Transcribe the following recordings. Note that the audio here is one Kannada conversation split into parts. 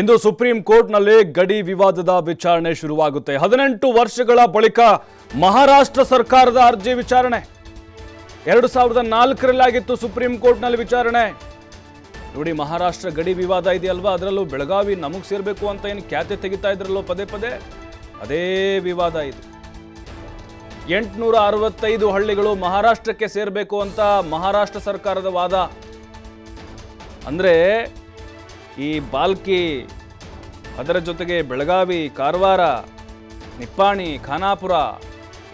ಇಂದು ಸುಪ್ರೀಂ ಕೋರ್ಟ್ನಲ್ಲಿ ಗಡಿ ವಿವಾದದ ವಿಚಾರಣೆ ಶುರುವಾಗುತ್ತೆ ಹದಿನೆಂಟು ವರ್ಷಗಳ ಬಳಿಕ ಮಹಾರಾಷ್ಟ್ರ ಸರ್ಕಾರದ ಅರ್ಜಿ ವಿಚಾರಣೆ ಎರಡು ಸಾವಿರದ ನಾಲ್ಕರಲ್ಲಾಗಿತ್ತು ಸುಪ್ರೀಂ ಕೋರ್ಟ್ನಲ್ಲಿ ವಿಚಾರಣೆ ನೋಡಿ ಮಹಾರಾಷ್ಟ್ರ ಗಡಿ ವಿವಾದ ಇದೆಯಲ್ವಾ ಅದರಲ್ಲೂ ಬೆಳಗಾವಿ ನಮಗೆ ಸೇರಬೇಕು ಅಂತ ಏನು ಖ್ಯಾತಿ ತೆಗಿತಾ ಇದ್ರಲ್ಲೋ ಪದೇ ಪದೇ ಅದೇ ವಿವಾದ ಇದು ಎಂಟುನೂರ ಅರವತ್ತೈದು ಹಳ್ಳಿಗಳು ಮಹಾರಾಷ್ಟ್ರಕ್ಕೆ ಸೇರಬೇಕು ಅಂತ ಮಹಾರಾಷ್ಟ್ರ ಸರ್ಕಾರದ ವಾದ ಅಂದರೆ ಈ ಬಾಲ್ಕಿ ಅದರ ಜೊತೆಗೆ ಬೆಳಗಾವಿ ಕಾರವಾರ ನಿಪ್ಪಾಣಿ ಖಾನಾಪುರ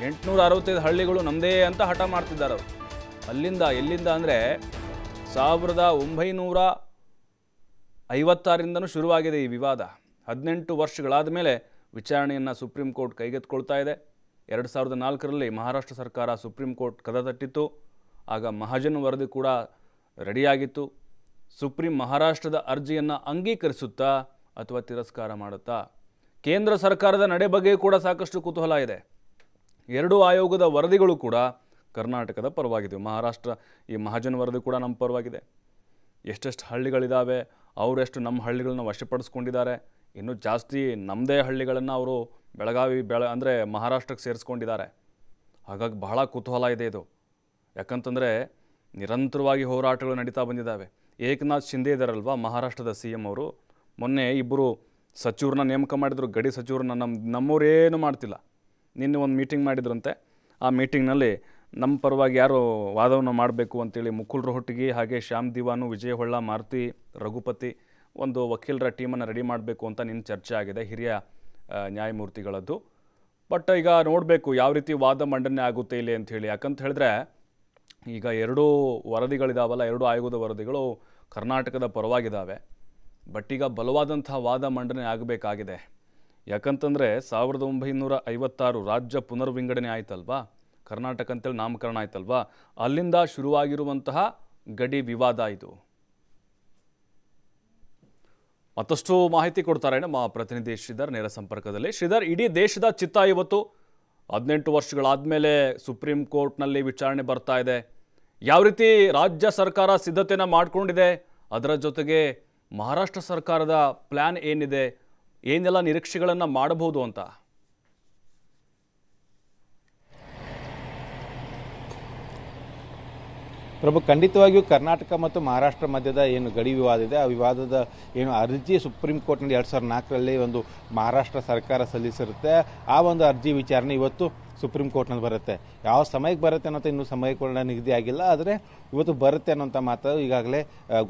ಎಂಟುನೂರ ಅರವತ್ತೈದು ಹಳ್ಳಿಗಳು ನಮ್ಮದೇ ಅಂತ ಹಠ ಮಾಡ್ತಿದ್ದಾರೆ ಅವರು ಅಲ್ಲಿಂದ ಎಲ್ಲಿಂದ ಅಂದರೆ ಸಾವಿರದ ಒಂಬೈನೂರ ಐವತ್ತಾರಿಂದನೂ ಶುರುವಾಗಿದೆ ಈ ವಿವಾದ ಹದಿನೆಂಟು ವರ್ಷಗಳಾದ ಮೇಲೆ ವಿಚಾರಣೆಯನ್ನು ಸುಪ್ರೀಂ ಕೋರ್ಟ್ ಕೈಗೆತ್ಕೊಳ್ತಾ ಇದೆ ಎರಡು ಸಾವಿರದ ನಾಲ್ಕರಲ್ಲಿ ಮಹಾರಾಷ್ಟ್ರ ಸರ್ಕಾರ ಸುಪ್ರೀಂ ಕೋರ್ಟ್ ಕದ ತಟ್ಟಿತ್ತು ಆಗ ಮಹಾಜನ್ ವರದಿ ಕೂಡ ರೆಡಿಯಾಗಿತ್ತು ಸುಪ್ರೀಂ ಮಹಾರಾಷ್ಟ್ರದ ಅರ್ಜಿಯನ್ನು ಅಂಗೀಕರಿಸುತ್ತಾ ಅಥವಾ ತಿರಸ್ಕಾರ ಮಾಡುತ್ತಾ ಕೇಂದ್ರ ಸರ್ಕಾರದ ನಡೆ ಬಗ್ಗೆ ಕೂಡ ಸಾಕಷ್ಟು ಕುತೂಹಲ ಇದೆ ಎರಡೂ ಆಯೋಗದ ವರದಿಗಳು ಕೂಡ ಕರ್ನಾಟಕದ ಪರವಾಗಿದೆ ಮಹಾರಾಷ್ಟ್ರ ಈ ಮಹಾಜನ್ ವರದಿ ಕೂಡ ನಮ್ಮ ಪರವಾಗಿದೆ ಎಷ್ಟೆಷ್ಟು ಹಳ್ಳಿಗಳಿದ್ದಾವೆ ಅವರೆಷ್ಟು ನಮ್ಮ ಹಳ್ಳಿಗಳನ್ನ ವಶಪಡಿಸ್ಕೊಂಡಿದ್ದಾರೆ ಇನ್ನೂ ಜಾಸ್ತಿ ನಮ್ಮದೇ ಹಳ್ಳಿಗಳನ್ನು ಅವರು ಬೆಳಗಾವಿ ಬೆಳ ಅಂದರೆ ಮಹಾರಾಷ್ಟ್ರಕ್ಕೆ ಸೇರಿಸ್ಕೊಂಡಿದ್ದಾರೆ ಹಾಗಾಗಿ ಬಹಳ ಕುತೂಹಲ ಇದೆ ಇದು ಯಾಕಂತಂದರೆ ನಿರಂತರವಾಗಿ ಹೋರಾಟಗಳು ನಡೀತಾ ಬಂದಿದ್ದಾವೆ ಏಕನಾಥ್ ಶಿಂದೆ ಇದ್ದಾರಲ್ವ ಮಹಾರಾಷ್ಟ್ರದ ಸಿ ಎಮ್ ಅವರು ಮೊನ್ನೆ ಇಬ್ಬರು ಸಚಿವರನ್ನ ನೇಮಕ ಮಾಡಿದರು ಗಡಿ ಸಚಿವರನ್ನ ನಮ್ಮ ನಮ್ಮವರೇನು ಮಾಡ್ತಿಲ್ಲ ನಿನ್ನೆ ಒಂದು ಮೀಟಿಂಗ್ ಮಾಡಿದ್ರಂತೆ ಆ ಮೀಟಿಂಗ್ನಲ್ಲಿ ನಮ್ಮ ಪರವಾಗಿ ಯಾರು ವಾದವನ್ನು ಮಾಡಬೇಕು ಅಂತೇಳಿ ಮುಕುಲ್ ರೋಹಟ್ಗಿ ಹಾಗೆ ಶ್ಯಾಮ್ ದಿವಾನು ವಿಜಯ್ ಹೊಳ್ಳ ಮಾರುತಿ ರಘುಪತಿ ಒಂದು ವಕೀಲರ ಟೀಮನ್ನು ರೆಡಿ ಮಾಡಬೇಕು ಅಂತ ನಿನ್ನ ಚರ್ಚೆ ಆಗಿದೆ ಹಿರಿಯ ನ್ಯಾಯಮೂರ್ತಿಗಳದ್ದು ಬಟ್ ಈಗ ನೋಡಬೇಕು ಯಾವ ರೀತಿ ವಾದ ಮಂಡನೆ ಆಗುತ್ತೆ ಇಲ್ಲಿ ಅಂಥೇಳಿ ಯಾಕಂತ ಹೇಳಿದ್ರೆ ಈಗ ಎರಡೂ ವರದಿಗಳಿದಾವಲ್ಲ ಎರಡೂ ಆಯೋಗದ ವರದಿಗಳು ಕರ್ನಾಟಕದ ಪರವಾಗಿದ್ದಾವೆ ಬಟ್ ಈಗ ಬಲವಾದಂಥ ವಾದ ಮಂಡನೆ ಆಗಬೇಕಾಗಿದೆ ಯಾಕಂತಂದರೆ ಸಾವಿರದ ಒಂಬೈನೂರ ಐವತ್ತಾರು ರಾಜ್ಯ ಪುನರ್ವಿಂಗಡಣೆ ಆಯ್ತಲ್ವಾ ಕರ್ನಾಟಕ ಅಂತೇಳಿ ನಾಮಕರಣ ಆಯ್ತಲ್ವಾ ಅಲ್ಲಿಂದ ಶುರುವಾಗಿರುವಂತಹ ಗಡಿ ವಿವಾದ ಇದು ಮತ್ತಷ್ಟು ಮಾಹಿತಿ ಕೊಡ್ತಾರೆ ನಮ್ಮ ಪ್ರತಿನಿಧಿ ಶ್ರೀಧರ್ ನೇರ ಸಂಪರ್ಕದಲ್ಲಿ ಶ್ರೀಧರ್ ಇಡೀ ದೇಶದ ಚಿತ್ತ ಇವತ್ತು ಹದಿನೆಂಟು ವರ್ಷಗಳಾದಮೇಲೆ ಸುಪ್ರೀಂ ಕೋರ್ಟ್ನಲ್ಲಿ ವಿಚಾರಣೆ ಬರ್ತಾ ಇದೆ ಯಾವ ರೀತಿ ರಾಜ್ಯ ಸರ್ಕಾರ ಸಿದ್ಧತೆಯನ್ನು ಮಾಡಿಕೊಂಡಿದೆ ಅದರ ಜೊತೆಗೆ ಮಹಾರಾಷ್ಟ್ರ ಸರ್ಕಾರದ ಪ್ಲ್ಯಾನ್ ಏನಿದೆ ಏನೆಲ್ಲ ನಿರೀಕ್ಷೆಗಳನ್ನು ಮಾಡಬಹುದು ಅಂತ ಪ್ರಭು ಖಂಡಿತವಾಗಿಯೂ ಕರ್ನಾಟಕ ಮತ್ತು ಮಹಾರಾಷ್ಟ್ರ ಮಧ್ಯದ ಏನು ಗಡಿ ವಿವಾದ ಇದೆ ಆ ವಿವಾದದ ಏನು ಅರ್ಜಿ ಸುಪ್ರೀಂ ಕೋರ್ಟ್ನಲ್ಲಿ ಎರಡು ಸಾವಿರದ ನಾಲ್ಕರಲ್ಲಿ ಒಂದು ಮಹಾರಾಷ್ಟ್ರ ಸರ್ಕಾರ ಸಲ್ಲಿಸಿರುತ್ತೆ ಆ ಒಂದು ಅರ್ಜಿ ವಿಚಾರಣೆ ಇವತ್ತು ಸುಪ್ರೀಂ ಕೋರ್ಟ್ನಲ್ಲಿ ಬರುತ್ತೆ ಯಾವ ಸಮಯಕ್ಕೆ ಬರುತ್ತೆ ಅನ್ನೋಂಥ ಇನ್ನೂ ಕೂಡ ನಿಗದಿ ಆಗಿಲ್ಲ ಆದರೆ ಇವತ್ತು ಬರುತ್ತೆ ಅನ್ನೋಂಥ ಮಾತು ಈಗಾಗಲೇ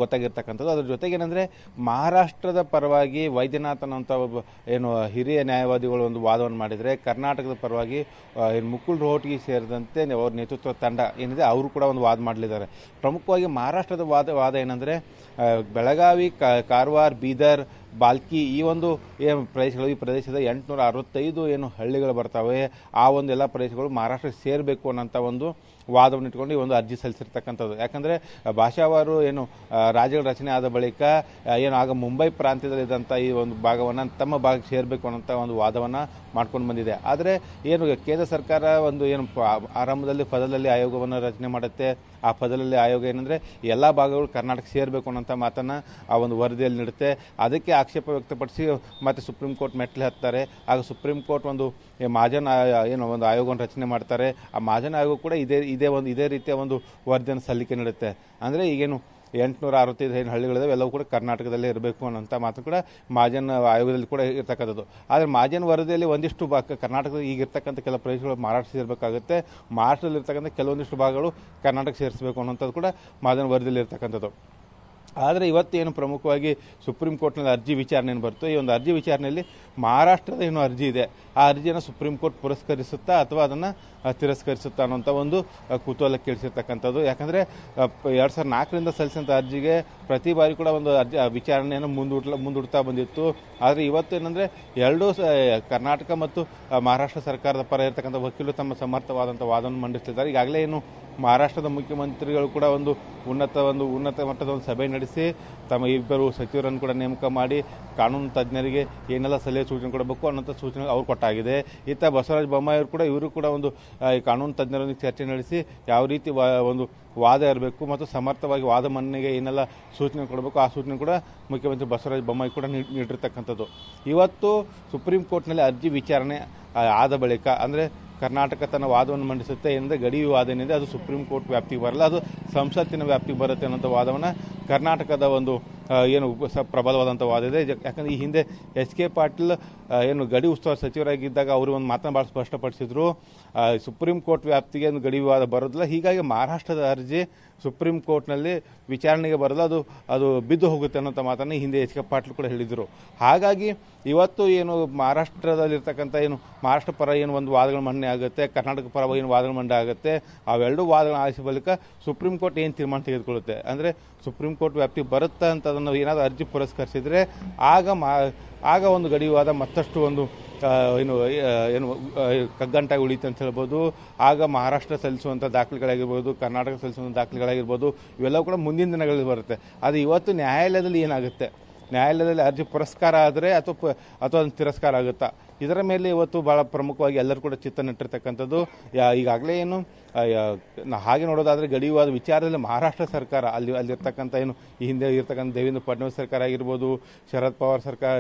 ಗೊತ್ತಾಗಿರ್ತಕ್ಕಂಥದ್ದು ಅದ್ರ ಜೊತೆಗೆ ಮಹಾರಾಷ್ಟ್ರದ ಪರವಾಗಿ ವೈದ್ಯನಾಥ್ ಅನ್ನೋಂಥ ಒಬ್ಬ ಏನು ಹಿರಿಯ ನ್ಯಾಯವಾದಿಗಳು ಒಂದು ವಾದವನ್ನು ಮಾಡಿದರೆ ಕರ್ನಾಟಕದ ಪರವಾಗಿ ಏನು ಮುಕುಲ್ ರೋಟಿಗೆ ಸೇರಿದಂತೆ ಅವ್ರ ನೇತೃತ್ವ ತಂಡ ಏನಿದೆ ಅವರು ಕೂಡ ಒಂದು ವಾದ ಮಾಡಲಿದ್ದಾರೆ ಪ್ರಮುಖವಾಗಿ ಮಹಾರಾಷ್ಟ್ರದ ವಾದ ವಾದ ಏನಂದರೆ ಬೆಳಗಾವಿ ಕಾರವಾರ ಬೀದರ್ ಬಾಲ್ಕಿ ಈ ಒಂದು ಏನು ಪ್ರದೇಶಗಳು ಈ ಪ್ರದೇಶದ ಎಂಟುನೂರ ಅರವತ್ತೈದು ಏನು ಹಳ್ಳಿಗಳು ಬರ್ತವೆ ಆ ಒಂದು ಎಲ್ಲ ಪ್ರದೇಶಗಳು ಮಹಾರಾಷ್ಟ್ರಕ್ಕೆ ಸೇರಬೇಕು ಅನ್ನೋಂಥ ಒಂದು ವಾದವನ್ನು ಇಟ್ಕೊಂಡು ಈ ಒಂದು ಅರ್ಜಿ ಸಲ್ಲಿಸಿರ್ತಕ್ಕಂಥದ್ದು ಯಾಕಂದರೆ ಭಾಷಾವಾರು ಏನು ರಾಜ್ಯಗಳ ರಚನೆ ಆದ ಬಳಿಕ ಏನು ಆಗ ಮುಂಬೈ ಪ್ರಾಂತ್ಯದಲ್ಲಿದ್ದಂಥ ಈ ಒಂದು ಭಾಗವನ್ನು ತಮ್ಮ ಭಾಗಕ್ಕೆ ಸೇರಬೇಕು ಅನ್ನೋಂಥ ಒಂದು ವಾದವನ್ನು ಮಾಡ್ಕೊಂಡು ಬಂದಿದೆ ಆದರೆ ಏನು ಕೇಂದ್ರ ಸರ್ಕಾರ ಒಂದು ಏನು ಆರಂಭದಲ್ಲಿ ಪದದಲ್ಲಿ ಆಯೋಗವನ್ನು ರಚನೆ ಮಾಡುತ್ತೆ ಆ ಪದಲಲ್ಲಿ ಆಯೋಗ ಏನಂದರೆ ಎಲ್ಲ ಭಾಗಗಳು ಕರ್ನಾಟಕ ಸೇರಬೇಕು ಅನ್ನೋಂಥ ಮಾತನ್ನು ಆ ಒಂದು ವರದಿಯಲ್ಲಿ ನೀಡುತ್ತೆ ಅದಕ್ಕೆ ಆಕ್ಷೇಪ ವ್ಯಕ್ತಪಡಿಸಿ ಮತ್ತು ಸುಪ್ರೀಂ ಕೋರ್ಟ್ ಮೆಟ್ಲು ಹತ್ತಾರೆ ಆಗ ಸುಪ್ರೀಂ ಕೋರ್ಟ್ ಒಂದು ಮಾಜನ್ ಏನು ಒಂದು ಆಯೋಗವನ್ನು ರಚನೆ ಮಾಡ್ತಾರೆ ಆ ಮಾಜನ್ ಆಯೋಗ ಕೂಡ ಇದೇ ಇದೇ ಒಂದು ಇದೇ ರೀತಿಯ ಒಂದು ವರದಿಯನ್ನು ಸಲ್ಲಿಕೆ ನೀಡುತ್ತೆ ಅಂದರೆ ಈಗೇನು ಎಂಟುನೂರ ಅರವತ್ತೈದು ಏನು ಹಳ್ಳಿಗಳಿದಾವೆ ಎಲ್ಲವೂ ಕೂಡ ಕರ್ನಾಟಕದಲ್ಲೇ ಇರಬೇಕು ಅನ್ನೋಂಥ ಮಾತು ಕೂಡ ಮಾಜನ್ ಆಯೋಗದಲ್ಲಿ ಕೂಡ ಇರ್ತಕ್ಕಂಥದ್ದು ಆದರೆ ಮಾಜನ್ ವರದಿಯಲ್ಲಿ ಒಂದಿಷ್ಟು ಭಾಗ ಕರ್ನಾಟಕದ ಈಗಿರ್ತಕ್ಕಂಥ ಕೆಲ ಪ್ರದೇಶಗಳು ಮಹಾರಾಷ್ಟ್ರ ಸೇರಬೇಕಾಗುತ್ತೆ ಮಹಾರಾಷ್ಟ್ರದಲ್ಲಿ ಕೆಲವೊಂದಿಷ್ಟು ಭಾಗಗಳು ಕರ್ನಾಟಕ ಸೇರಿಸಬೇಕು ಅನ್ನೋಂಥದ್ದು ಕೂಡ ಮಾಜನ್ ವರದಿಯಲ್ಲಿ ಇರ್ತಕ್ಕಂಥದ್ದು ಆದರೆ ಇವತ್ತೇನು ಪ್ರಮುಖವಾಗಿ ಸುಪ್ರೀಂ ಕೋರ್ಟ್ನಲ್ಲಿ ಅರ್ಜಿ ವಿಚಾರಣೆ ಏನು ಬರ್ತೋ ಈ ಒಂದು ಅರ್ಜಿ ವಿಚಾರಣೆಯಲ್ಲಿ ಮಹಾರಾಷ್ಟ್ರದ ಏನು ಅರ್ಜಿ ಇದೆ ಆ ಅರ್ಜಿಯನ್ನು ಸುಪ್ರೀಂ ಕೋರ್ಟ್ ಪುರಸ್ಕರಿಸುತ್ತಾ ಅಥವಾ ಅದನ್ನು ತಿರಸ್ಕರಿಸುತ್ತಾ ಅನ್ನೋಂಥ ಒಂದು ಕುತೂಹಲ ಕೇಳಿಸಿರ್ತಕ್ಕಂಥದ್ದು ಯಾಕಂದರೆ ಎರಡು ಸಾವಿರದ ನಾಲ್ಕರಿಂದ ಸಲ್ಲಿಸಿದಂಥ ಅರ್ಜಿಗೆ ಪ್ರತಿ ಬಾರಿ ಕೂಡ ಒಂದು ಅರ್ಜಿ ವಿಚಾರಣೆಯನ್ನು ಮುಂದೂಡ್ಲ ಮುಂದೂಡ್ತಾ ಬಂದಿತ್ತು ಆದರೆ ಇವತ್ತು ಏನಂದರೆ ಎರಡೂ ಸ ಕರ್ನಾಟಕ ಮತ್ತು ಮಹಾರಾಷ್ಟ್ರ ಸರ್ಕಾರದ ಪರ ಇರತಕ್ಕಂಥ ವಕೀಲರು ತಮ್ಮ ಸಮರ್ಥವಾದಂಥ ವಾದವನ್ನು ಮಂಡಿಸ್ತಿದ್ದಾರೆ ಈಗಾಗಲೇ ಏನು ಮಹಾರಾಷ್ಟ್ರದ ಮುಖ್ಯಮಂತ್ರಿಗಳು ಕೂಡ ಒಂದು ಉನ್ನತ ಒಂದು ಉನ್ನತ ಮಟ್ಟದ ಒಂದು ಸಭೆ ನಡೆಸಿ ತಮ್ಮ ಇಬ್ಬರು ಸಚಿವರನ್ನು ಕೂಡ ನೇಮಕ ಮಾಡಿ ಕಾನೂನು ತಜ್ಞರಿಗೆ ಏನೆಲ್ಲ ಸಲಹೆ ಸೂಚನೆ ಕೊಡಬೇಕು ಅನ್ನೋಂಥ ಸೂಚನೆ ಅವರು ಕೊಟ್ಟಾಗಿದೆ ಇತ್ತ ಬಸವರಾಜ ಬೊಮ್ಮಾಯಿ ಕೂಡ ಇವರು ಕೂಡ ಒಂದು ಈ ಕಾನೂನು ತಜ್ಞರೊಂದಿಗೆ ಚರ್ಚೆ ನಡೆಸಿ ಯಾವ ರೀತಿ ಒಂದು ವಾದ ಇರಬೇಕು ಮತ್ತು ಸಮರ್ಥವಾಗಿ ವಾದ ಮನ್ನೆಗೆ ಏನೆಲ್ಲ ಸೂಚನೆ ಕೊಡಬೇಕು ಆ ಸೂಚನೆ ಕೂಡ ಮುಖ್ಯಮಂತ್ರಿ ಬಸವರಾಜ ಬೊಮ್ಮಾಯಿ ಕೂಡ ನೀಡಿರ್ತಕ್ಕಂಥದ್ದು ಇವತ್ತು ಸುಪ್ರೀಂ ಕೋರ್ಟ್ನಲ್ಲಿ ಅರ್ಜಿ ವಿಚಾರಣೆ ಆದ ಬಳಿಕ ಅಂದರೆ ಕರ್ನಾಟಕ ತನ್ನ ವಾದವನ್ನು ಮಂಡಿಸುತ್ತೆ ಏನಂದರೆ ಗಡಿ ವಾದ ಏನಿದೆ ಅದು ಸುಪ್ರೀಂ ಕೋರ್ಟ್ ವ್ಯಾಪ್ತಿಗೆ ಬರಲ್ಲ ಅದು ಸಂಸತ್ತಿನ ವ್ಯಾಪ್ತಿಗೆ ಬರುತ್ತೆ ಅನ್ನೋಂಥ ವಾದವನ್ನು ಕರ್ನಾಟಕದ ಒಂದು ಏನು ಪ್ರಬಲವಾದಂಥ ವಾದ ಇದೆ ಯಾಕಂದರೆ ಈ ಹಿಂದೆ ಎಚ್ ಕೆ ಪಾಟೀಲ್ ಏನು ಗಡಿ ಉಸ್ತುವಾರಿ ಸಚಿವರಾಗಿದ್ದಾಗ ಅವರು ಒಂದು ಮಾತನ್ನು ಭಾಳ ಸ್ಪಷ್ಟಪಡಿಸಿದ್ರು ಸುಪ್ರೀಂ ಕೋರ್ಟ್ ವ್ಯಾಪ್ತಿಗೆ ಏನು ಗಡಿ ವಿವಾದ ಬರೋದಿಲ್ಲ ಹೀಗಾಗಿ ಮಹಾರಾಷ್ಟ್ರದ ಅರ್ಜಿ ಸುಪ್ರೀಂ ಕೋರ್ಟ್ನಲ್ಲಿ ವಿಚಾರಣೆಗೆ ಬರಲ್ಲ ಅದು ಅದು ಬಿದ್ದು ಹೋಗುತ್ತೆ ಅನ್ನೋಂಥ ಮಾತನ್ನು ಹಿಂದೆ ಎಚ್ ಕೆ ಪಾಟೀಲ್ ಕೂಡ ಹೇಳಿದರು ಹಾಗಾಗಿ ಇವತ್ತು ಏನು ಮಹಾರಾಷ್ಟ್ರದಲ್ಲಿರ್ತಕ್ಕಂಥ ಏನು ಮಹಾರಾಷ್ಟ್ರ ಪರ ಏನು ಒಂದು ವಾದಗಳು ಮಂಡನೆ ಆಗುತ್ತೆ ಕರ್ನಾಟಕ ಪರ ಏನು ವಾದಗಳು ಮಂಡನೆ ಆಗುತ್ತೆ ಅವೆರಡೂ ವಾದಗಳನ್ನ ಆಲಿಸಿದ ಬಳಿಕ ಸುಪ್ರೀಂ ಕೋರ್ಟ್ ಏನು ತೀರ್ಮಾನ ತೆಗೆದುಕೊಳ್ಳುತ್ತೆ ಅಂದರೆ ಸುಪ್ರೀಂ ಕೋರ್ಟ್ ವ್ಯಾಪ್ತಿ ಬರುತ್ತಾ ಅಂತ ಅದನ್ನು ಏನಾದರೂ ಅರ್ಜಿ ಪುರಸ್ಕರಿಸಿದರೆ ಆಗ ಮಾ ಆಗ ಒಂದು ಗಡಿವಾದ ಮತ್ತಷ್ಟು ಒಂದು ಏನು ಏನು ಕಗ್ಗಂಟಾಗಿ ಉಳಿತು ಅಂತ ಹೇಳ್ಬೋದು ಆಗ ಮಹಾರಾಷ್ಟ್ರ ಸಲ್ಲಿಸುವಂಥ ದಾಖಲೆಗಳಾಗಿರ್ಬೋದು ಕರ್ನಾಟಕ ಸಲ್ಲಿಸುವಂಥ ದಾಖಲೆಗಳಾಗಿರ್ಬೋದು ಇವೆಲ್ಲವೂ ಕೂಡ ಮುಂದಿನ ದಿನಗಳಲ್ಲಿ ಬರುತ್ತೆ ಅದು ಇವತ್ತು ನ್ಯಾಯಾಲಯದಲ್ಲಿ ಏನಾಗುತ್ತೆ ನ್ಯಾಯಾಲಯದಲ್ಲಿ ಅರ್ಜಿ ಪುರಸ್ಕಾರ ಆದರೆ ಅಥವಾ ಅಥವಾ ತಿರಸ್ಕಾರ ಆಗುತ್ತಾ ಇದರ ಮೇಲೆ ಇವತ್ತು ಭಾಳ ಪ್ರಮುಖವಾಗಿ ಎಲ್ಲರೂ ಕೂಡ ಚಿತ್ತ ನೆಟ್ಟಿರ್ತಕ್ಕಂಥದ್ದು ಈಗಾಗಲೇ ಏನು ಹಾಗೆ ನೋಡೋದಾದರೆ ಗಡಿಯುವಾದ ವಿಚಾರದಲ್ಲಿ ಮಹಾರಾಷ್ಟ್ರ ಸರ್ಕಾರ ಅಲ್ಲಿ ಅಲ್ಲಿರ್ತಕ್ಕಂಥ ಏನು ಈ ಹಿಂದೆ ಇರ್ತಕ್ಕಂಥ ದೇವೇಂದ್ರ ಫಡ್ನವೀಸ್ ಸರ್ಕಾರ ಆಗಿರ್ಬೋದು ಶರದ್ ಪವಾರ್ ಸರ್ಕಾರ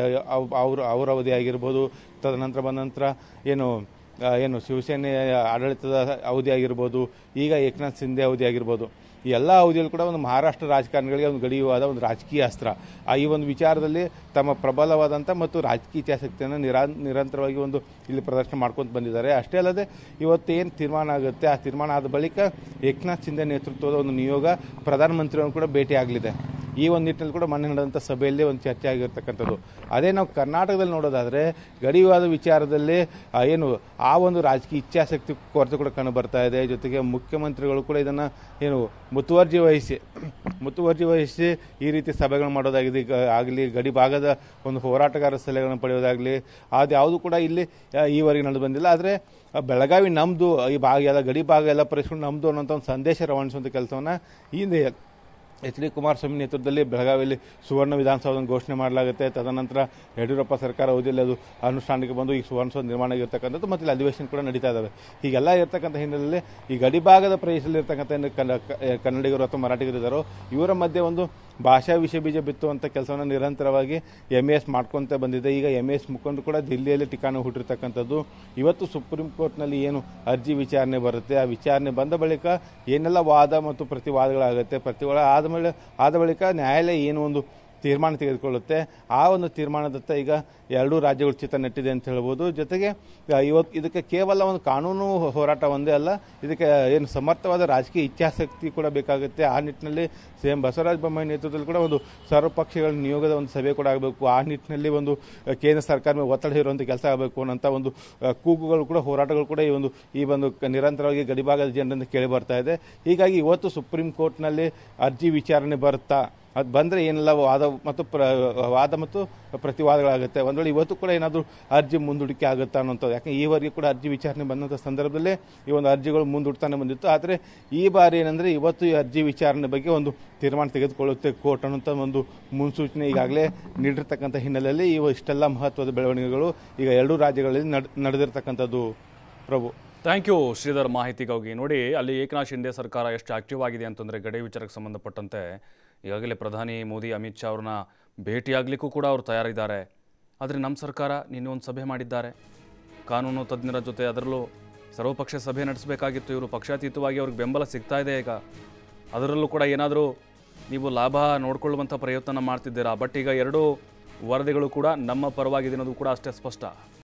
ಅವರು ಅವರ ಅವಧಿ ಆಗಿರ್ಬೋದು ತದನಂತರ ಬಂದ ನಂತರ ಏನು ಏನು ಶಿವಸೇನೆಯ ಆಡಳಿತದ ಅವಧಿ ಆಗಿರ್ಬೋದು ಈಗ ಏಕನಾಥ್ ಸಿಂಧೆ ಅವಧಿ ಆಗಿರ್ಬೋದು ಈ ಎಲ್ಲ ಅವಧಿಯಲ್ಲಿ ಕೂಡ ಒಂದು ಮಹಾರಾಷ್ಟ್ರ ರಾಜಕಾರಣಿಗಳಿಗೆ ಒಂದು ಗಡಿಯುವಾದ ಒಂದು ರಾಜಕೀಯ ಅಸ್ತ್ರ ಆ ಈ ಒಂದು ವಿಚಾರದಲ್ಲಿ ತಮ್ಮ ಪ್ರಬಲವಾದಂಥ ಮತ್ತು ರಾಜಕೀಯ ಇತಿಹಾಸಕ್ತಿಯನ್ನು ನಿರಾ ನಿರಂತರವಾಗಿ ಒಂದು ಇಲ್ಲಿ ಪ್ರದರ್ಶನ ಮಾಡ್ಕೊಂಡು ಬಂದಿದ್ದಾರೆ ಅಷ್ಟೇ ಅಲ್ಲದೆ ಇವತ್ತು ಏನು ತೀರ್ಮಾನ ಆಗುತ್ತೆ ಆ ತೀರ್ಮಾನ ಆದ ಬಳಿಕ ಏಕನಾಥ್ ಶಿಂದೆ ನೇತೃತ್ವದ ಒಂದು ನಿಯೋಗ ಪ್ರಧಾನಮಂತ್ರಿಯನ್ನು ಕೂಡ ಭೇಟಿಯಾಗಲಿದೆ ಈ ಒಂದು ನಿಟ್ಟಿನಲ್ಲಿ ಕೂಡ ಮನೆ ನಡೆದಂಥ ಸಭೆಯಲ್ಲಿ ಒಂದು ಚರ್ಚೆ ಆಗಿರ್ತಕ್ಕಂಥದ್ದು ಅದೇ ನಾವು ಕರ್ನಾಟಕದಲ್ಲಿ ನೋಡೋದಾದರೆ ಗಡಿವಾದ ವಿಚಾರದಲ್ಲಿ ಏನು ಆ ಒಂದು ರಾಜಕೀಯ ಇಚ್ಛಾಶಕ್ತಿ ಕೊರತೆ ಕೂಡ ಕಂಡು ಬರ್ತಾ ಇದೆ ಜೊತೆಗೆ ಮುಖ್ಯಮಂತ್ರಿಗಳು ಕೂಡ ಇದನ್ನು ಏನು ಮುತುವರ್ಜಿ ವಹಿಸಿ ಮುತುವರ್ಜಿ ವಹಿಸಿ ಈ ರೀತಿ ಸಭೆಗಳು ಮಾಡೋದಾಗಿದೆ ಆಗಲಿ ಗಡಿ ಭಾಗದ ಒಂದು ಹೋರಾಟಗಾರ ಸಲಹೆಗಳನ್ನು ಪಡೆಯೋದಾಗಲಿ ಅದು ಯಾವುದು ಕೂಡ ಇಲ್ಲಿ ಈವರೆಗೆ ನಡೆದು ಬಂದಿಲ್ಲ ಆದರೆ ಬೆಳಗಾವಿ ನಮ್ಮದು ಈ ಭಾಗ ಎಲ್ಲ ಗಡಿ ಭಾಗ ಎಲ್ಲ ಪರಿಸ್ಕೊಂಡು ನಮ್ಮದು ಅನ್ನೋಂಥ ಒಂದು ಸಂದೇಶ ರವಾನಿಸುವಂಥ ಕೆಲಸವನ್ನು ಹಿಂದೆ ಎಚ್ ಡಿ ಕುಮಾರಸ್ವಾಮಿ ನೇತೃತ್ವದಲ್ಲಿ ಬೆಳಗಾವಿಯಲ್ಲಿ ಸುವರ್ಣ ವಿಧಾನಸೌಧವನ್ನು ಘೋಷಣೆ ಮಾಡಲಾಗುತ್ತೆ ತದನಂತರ ಯಡಿಯೂರಪ್ಪ ಸರ್ಕಾರ ಓದಿಲ್ಲ ಅದು ಅನುಷ್ಠಾನಕ್ಕೆ ಬಂದು ಈ ಸುವರ್ಣಸೌಧ ನಿರ್ಮಾಣ ಆಗಿರ್ತಕ್ಕಂಥದ್ದು ಮತ್ತು ಇಲ್ಲಿ ಅಧಿವೇಶನ ಕೂಡ ನಡೀತಾ ಇದ್ದಾವೆ ಹೀಗೆಲ್ಲ ಇರತಕ್ಕಂಥ ಹಿನ್ನೆಲೆಯಲ್ಲಿ ಈ ಗಡಿಭಾಗದ ಪ್ರದೇಶದಲ್ಲಿರ್ತಕ್ಕಂಥ ಏನು ಕನ್ನಡಿಗರು ಅಥವಾ ಮರಾಠಿಗರಿದ್ದಾರೋ ಇವರ ಮಧ್ಯೆ ಒಂದು ಭಾಷಾ ವಿಷಯ ಬೀಜ ಬಿತ್ತುವಂಥ ಕೆಲಸವನ್ನು ನಿರಂತರವಾಗಿ ಎಮ್ ಎಸ್ ಮಾಡ್ಕೊತ ಬಂದಿದೆ ಈಗ ಎಮ್ ಎಸ್ ಮುಖಂಡರು ಕೂಡ ದಿಲ್ಲಿಯಲ್ಲಿ ಠಿಕಾಣ ಹುಟ್ಟಿರ್ತಕ್ಕಂಥದ್ದು ಇವತ್ತು ಸುಪ್ರೀಂ ಕೋರ್ಟ್ನಲ್ಲಿ ಏನು ಅರ್ಜಿ ವಿಚಾರಣೆ ಬರುತ್ತೆ ಆ ವಿಚಾರಣೆ ಬಂದ ಬಳಿಕ ಏನೆಲ್ಲ ವಾದ ಮತ್ತು ಪ್ರತಿವಾದಗಳಾಗುತ್ತೆ ಪ್ರತಿವಾದ ಆದ ಆದ ಬಳಿಕ ನ್ಯಾಯಾಲಯ ಏನು ಒಂದು ತೀರ್ಮಾನ ತೆಗೆದುಕೊಳ್ಳುತ್ತೆ ಆ ಒಂದು ತೀರ್ಮಾನದತ್ತ ಈಗ ಎರಡೂ ರಾಜ್ಯಗಳು ಚಿತ್ತ ನೆಟ್ಟಿದೆ ಅಂತ ಹೇಳ್ಬೋದು ಜೊತೆಗೆ ಇವತ್ತು ಇದಕ್ಕೆ ಕೇವಲ ಒಂದು ಕಾನೂನು ಹೋರಾಟ ಒಂದೇ ಅಲ್ಲ ಇದಕ್ಕೆ ಏನು ಸಮರ್ಥವಾದ ರಾಜಕೀಯ ಇಚ್ಛಾಸಕ್ತಿ ಕೂಡ ಬೇಕಾಗುತ್ತೆ ಆ ನಿಟ್ಟಿನಲ್ಲಿ ಸಿ ಎಂ ಬಸವರಾಜ ಬೊಮ್ಮಾಯಿ ನೇತೃತ್ವದಲ್ಲಿ ಕೂಡ ಒಂದು ಸರ್ವಪಕ್ಷಗಳ ನಿಯೋಗದ ಒಂದು ಸಭೆ ಕೂಡ ಆಗಬೇಕು ಆ ನಿಟ್ಟಿನಲ್ಲಿ ಒಂದು ಕೇಂದ್ರ ಸರ್ಕಾರ ಮೇಲೆ ಒತ್ತಡ ಇರುವಂಥ ಕೆಲಸ ಆಗಬೇಕು ಅನ್ನೋಂಥ ಒಂದು ಕೂಗುಗಳು ಕೂಡ ಹೋರಾಟಗಳು ಕೂಡ ಈ ಒಂದು ಈ ಒಂದು ನಿರಂತರವಾಗಿ ಗಡಿಭಾಗದ ಜನರಿಂದ ಕೇಳಿ ಬರ್ತಾ ಇದೆ ಹೀಗಾಗಿ ಇವತ್ತು ಸುಪ್ರೀಂ ಕೋರ್ಟ್ನಲ್ಲಿ ಅರ್ಜಿ ವಿಚಾರಣೆ ಬರುತ್ತಾ ಅದು ಬಂದರೆ ಏನೆಲ್ಲ ವಾದ ಮತ್ತು ಪ್ರ ವಾದ ಮತ್ತು ಪ್ರತಿವಾದಗಳಾಗುತ್ತೆ ಒಂದು ವೇಳೆ ಇವತ್ತು ಕೂಡ ಏನಾದರೂ ಅರ್ಜಿ ಮುಂದೂಡಿಕೆ ಆಗುತ್ತಾ ಅನ್ನೋಂಥದ್ದು ಯಾಕೆ ಈವರೆಗೆ ಕೂಡ ಅರ್ಜಿ ವಿಚಾರಣೆ ಬಂದಂಥ ಸಂದರ್ಭದಲ್ಲೇ ಈ ಒಂದು ಅರ್ಜಿಗಳು ಮುಂದೂಡ್ತಾನೆ ಬಂದಿತ್ತು ಆದರೆ ಈ ಬಾರಿ ಏನಂದರೆ ಇವತ್ತು ಈ ಅರ್ಜಿ ವಿಚಾರಣೆ ಬಗ್ಗೆ ಒಂದು ತೀರ್ಮಾನ ತೆಗೆದುಕೊಳ್ಳುತ್ತೆ ಕೋರ್ಟ್ ಅನ್ನೋಂಥ ಒಂದು ಮುನ್ಸೂಚನೆ ಈಗಾಗಲೇ ನೀಡಿರ್ತಕ್ಕಂಥ ಹಿನ್ನೆಲೆಯಲ್ಲಿ ಇವು ಇಷ್ಟೆಲ್ಲ ಮಹತ್ವದ ಬೆಳವಣಿಗೆಗಳು ಈಗ ಎರಡೂ ರಾಜ್ಯಗಳಲ್ಲಿ ನಡ್ ನಡೆದಿರ್ತಕ್ಕಂಥದ್ದು ಪ್ರಭು ಥ್ಯಾಂಕ್ ಯು ಶ್ರೀಧರ್ ಮಾಹಿತಿಗಾಗಿ ನೋಡಿ ಅಲ್ಲಿ ಏಕನಾಥ್ ಶಿಂದೆ ಸರ್ಕಾರ ಎಷ್ಟು ಆಕ್ಟಿವ್ ಆಗಿದೆ ಅಂತಂದರೆ ಗಡಿ ವಿಚಾರಕ್ಕೆ ಸಂಬಂಧಪಟ್ಟಂತೆ ಈಗಾಗಲೇ ಪ್ರಧಾನಿ ಮೋದಿ ಅಮಿತ್ ಶಾ ಅವ್ರನ್ನ ಭೇಟಿಯಾಗಲಿಕ್ಕೂ ಕೂಡ ಅವರು ತಯಾರಿದ್ದಾರೆ ಆದರೆ ನಮ್ಮ ಸರ್ಕಾರ ನಿನ್ನೆ ಒಂದು ಸಭೆ ಮಾಡಿದ್ದಾರೆ ಕಾನೂನು ತಜ್ಞರ ಜೊತೆ ಅದರಲ್ಲೂ ಸರ್ವಪಕ್ಷ ಸಭೆ ನಡೆಸಬೇಕಾಗಿತ್ತು ಇವರು ಪಕ್ಷಾತೀತವಾಗಿ ಅವ್ರಿಗೆ ಬೆಂಬಲ ಸಿಗ್ತಾ ಇದೆ ಈಗ ಅದರಲ್ಲೂ ಕೂಡ ಏನಾದರೂ ನೀವು ಲಾಭ ನೋಡಿಕೊಳ್ಳುವಂಥ ಪ್ರಯತ್ನ ಮಾಡ್ತಿದ್ದೀರಾ ಬಟ್ ಈಗ ಎರಡೂ ವರದಿಗಳು ಕೂಡ ನಮ್ಮ ಪರವಾಗಿದೆ ಅನ್ನೋದು ಕೂಡ ಅಷ್ಟೇ ಸ್ಪಷ್ಟ